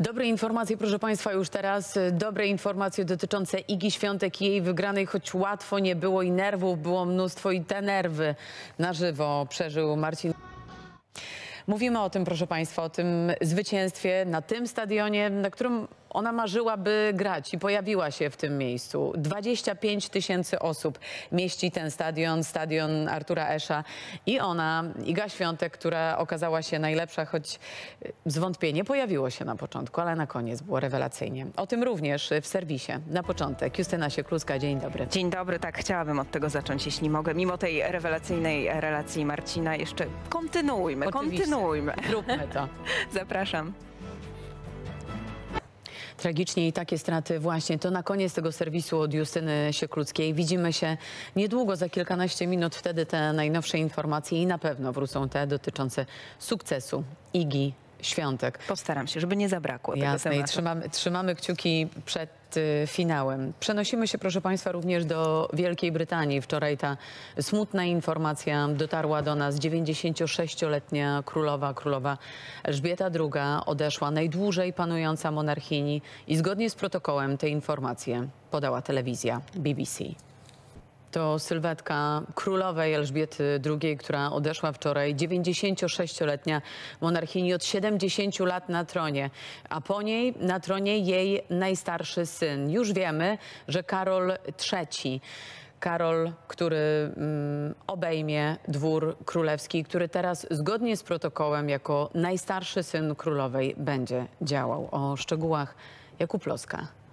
Dobre informacje, proszę Państwa, już teraz. Dobre informacje dotyczące Igi Świątek i jej wygranej, choć łatwo nie było i nerwów było mnóstwo i te nerwy na żywo przeżył Marcin. Mówimy o tym, proszę Państwa, o tym zwycięstwie na tym stadionie, na którym ona marzyła, by grać i pojawiła się w tym miejscu. 25 tysięcy osób mieści ten stadion, stadion Artura Esza i ona, Iga Świątek, która okazała się najlepsza, choć zwątpienie pojawiło się na początku, ale na koniec było rewelacyjnie. O tym również w serwisie. Na początek Justyna Siekluska, dzień dobry. Dzień dobry, tak chciałabym od tego zacząć, jeśli mogę. Mimo tej rewelacyjnej relacji Marcina jeszcze kontynuujmy, Oczywiście. kontynuujmy Kontynuujmy. Róbmy to. Zapraszam. Tragicznie i takie straty właśnie. To na koniec tego serwisu od Justyny Siekludzkiej. Widzimy się niedługo, za kilkanaście minut. Wtedy te najnowsze informacje i na pewno wrócą te dotyczące sukcesu Igi świątek. Postaram się, żeby nie zabrakło Jasne, tego i trzymamy, trzymamy kciuki przed y, finałem. Przenosimy się, proszę Państwa, również do Wielkiej Brytanii. Wczoraj ta smutna informacja dotarła do nas. 96-letnia królowa, królowa Elżbieta II odeszła, najdłużej panująca monarchini i zgodnie z protokołem te informacje podała telewizja BBC. To sylwetka królowej Elżbiety II, która odeszła wczoraj, 96-letnia monarchini od 70 lat na tronie, a po niej na tronie jej najstarszy syn. Już wiemy, że Karol III. Karol, który mm, obejmie dwór królewski, który teraz zgodnie z protokołem jako najstarszy syn królowej będzie działał. O szczegółach Jakub Loska.